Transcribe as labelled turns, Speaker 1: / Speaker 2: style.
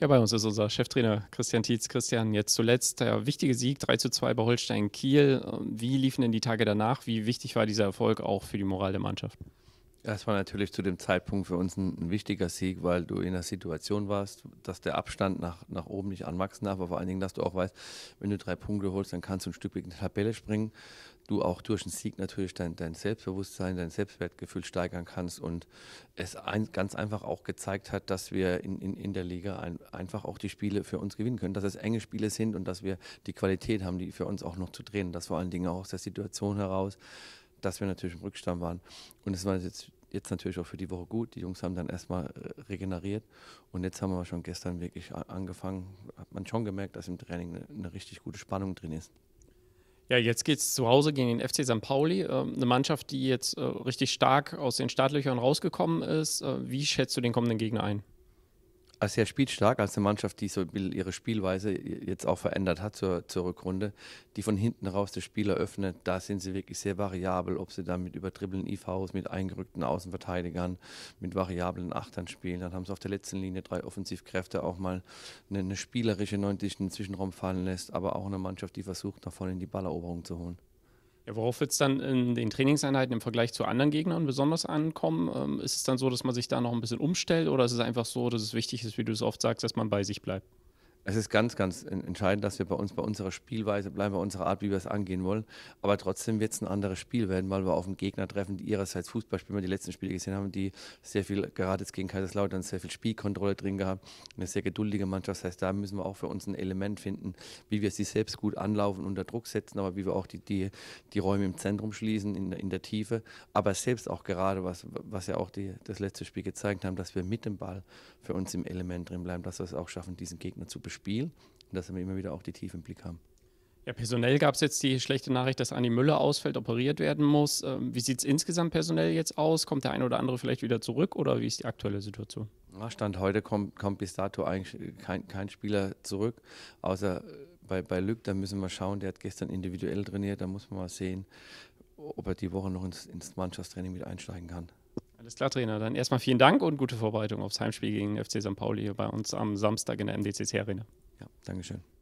Speaker 1: Ja, bei uns ist unser Cheftrainer Christian Tietz. Christian, jetzt zuletzt der wichtige Sieg 3 zu 2 bei Holstein Kiel. Ähm, wie liefen denn die Tage danach? Wie wichtig war dieser Erfolg auch für die Moral der Mannschaft?
Speaker 2: Das war natürlich zu dem Zeitpunkt für uns ein, ein, wichtiger Sieg, weil du in der Situation warst, dass der Abstand nach, nach oben nicht anwachsen darf, aber vor allen Dingen, dass du auch weißt, wenn du drei Punkte holst, dann kannst du ein Stück weit in die Tabelle springen. Du auch durch den Sieg natürlich dein, dein Selbstbewusstsein, dein Selbstwertgefühl steigern kannst und es ein, ganz einfach auch gezeigt hat, dass wir in, in, in der Liga ein, einfach auch die Spiele für uns gewinnen können, dass es enge Spiele sind und dass wir die Qualität haben, die für uns auch noch zu drehen, das vor allen Dingen auch aus der Situation heraus dass wir natürlich im Rückstand waren. Und es war jetzt jetzt natürlich auch für die Woche gut. Die Jungs haben dann erstmal äh, regeneriert und jetzt haben wir schon gestern wirklich angefangen. Hat man schon gemerkt, dass im Training eine, eine richtig
Speaker 1: gute Spannung drin ist. Ja, jetzt geht es zu Hause gegen den FC St. Pauli, ähm, eine Mannschaft, die jetzt äh, richtig stark aus den Startlöchern rausgekommen ist. Äh, wie schätzt du den kommenden Gegner ein?
Speaker 2: sehr spielstark, als eine Mannschaft, die so ihre Spielweise
Speaker 1: jetzt auch verändert hat
Speaker 2: zur, zur Rückrunde, die von hinten raus das Spiel eröffnet. Da sind sie wirklich sehr variabel, ob sie da mit übertribbeln IVs, mit eingerückten Außenverteidigern, mit variablen Achtern spielen. Dann haben sie auf der letzten Linie drei Offensivkräfte auch mal eine, eine spielerische 90. Zwischenraum fallen lässt, aber auch eine Mannschaft, die versucht, nach vorne in die Balleroberung zu holen.
Speaker 1: Ja, worauf wird es dann in den Trainingseinheiten im Vergleich zu anderen Gegnern besonders ankommen? Ähm, ist es dann so, dass man sich da noch ein bisschen umstellt oder ist es einfach so, dass es wichtig ist, wie du es oft sagst, dass man bei sich bleibt? Es ist ganz, ganz entscheidend, dass wir bei uns, bei
Speaker 2: unserer Spielweise bleiben, bei unserer Art, wie wir es angehen wollen. Aber trotzdem wird es ein anderes Spiel werden, weil wir auf einen Gegner treffen, die ihrerseits Fußballspieler, die letzten Spiele gesehen haben, die sehr viel, gerade jetzt gegen Kaiserslautern, sehr viel Spielkontrolle drin gehabt, eine sehr geduldige Mannschaft. Das heißt, da müssen wir auch für uns ein Element finden, wie wir sie selbst gut anlaufen, unter Druck setzen, aber wie wir auch die, die, die Räume im Zentrum schließen, in, in der Tiefe. Aber selbst auch gerade, was, was ja auch die, das letzte Spiel gezeigt haben, dass wir mit dem Ball für uns im Element drin bleiben, dass wir es auch schaffen, diesen Gegner zu beschützen. Spiel, dass wir immer wieder auch die Tiefe im Blick haben.
Speaker 1: Ja, personell gab es jetzt die schlechte Nachricht, dass Anni Müller ausfällt, operiert werden muss. Ähm, wie sieht es insgesamt personell jetzt aus? Kommt der eine oder andere vielleicht wieder zurück oder wie ist die aktuelle Situation? Stand
Speaker 2: heute kommt, kommt bis dato eigentlich kein, kein Spieler zurück, außer äh, bei, bei Lück, da müssen wir schauen, der hat gestern individuell trainiert, da muss man mal sehen, ob er die Woche noch ins, ins Mannschaftstraining mit einsteigen kann.
Speaker 1: Alles klar, Trainer. Dann erstmal vielen Dank und gute Vorbereitung aufs Heimspiel gegen FC St. Pauli hier bei uns am Samstag in der MDCC Arena. Ja, Dankeschön.